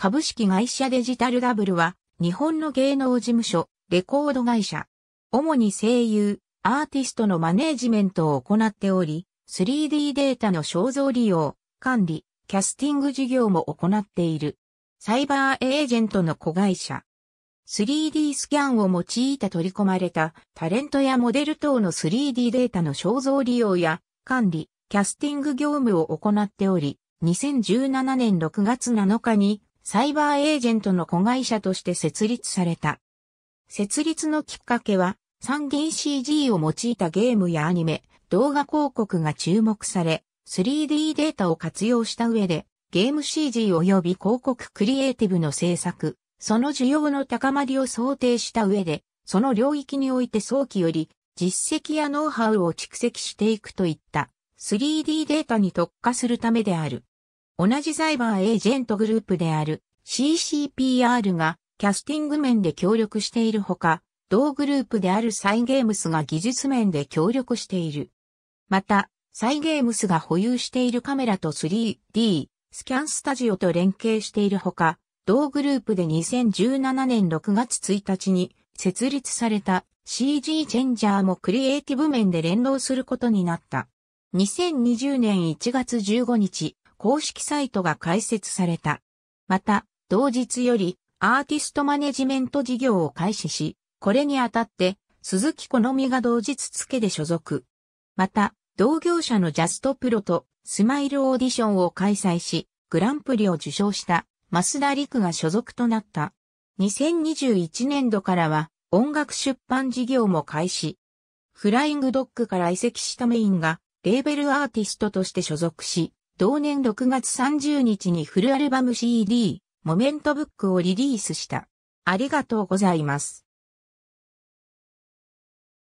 株式会社デジタルダブルは、日本の芸能事務所、レコード会社。主に声優、アーティストのマネージメントを行っており、3D データの肖像利用、管理、キャスティング事業も行っている。サイバーエージェントの子会社。3D スキャンを用いた取り込まれたタレントやモデル等の 3D データの肖像利用や管理、キャスティング業務を行っており、2017年6月7日にサイバーエージェントの子会社として設立された。設立のきっかけは、3DCG を用いたゲームやアニメ、動画広告が注目され、3D データを活用した上で、ゲーム CG 及び広告クリエイティブの制作、その需要の高まりを想定した上で、その領域において早期より実績やノウハウを蓄積していくといった 3D データに特化するためである。同じサイバーエージェントグループである CCPR がキャスティング面で協力しているほか、同グループであるサイゲームスが技術面で協力している。また、サイゲームスが保有しているカメラと 3D、スキャンスタジオと連携しているほか、同グループで2017年6月1日に設立された CG チェンジャーもクリエイティブ面で連動することになった。2020年1月15日、公式サイトが開設された。また、同日よりアーティストマネジメント事業を開始し、これにあたって鈴木好みが同日付で所属。また、同業者のジャストプロとスマイルオーディションを開催し、グランプリを受賞した増田陸が所属となった。2021年度からは音楽出版事業も開始。フライングドッグから移籍したメインがレーベルアーティストとして所属し、同年6月30日にフルアルバム CD、モメントブックをリリースした。ありがとうございます。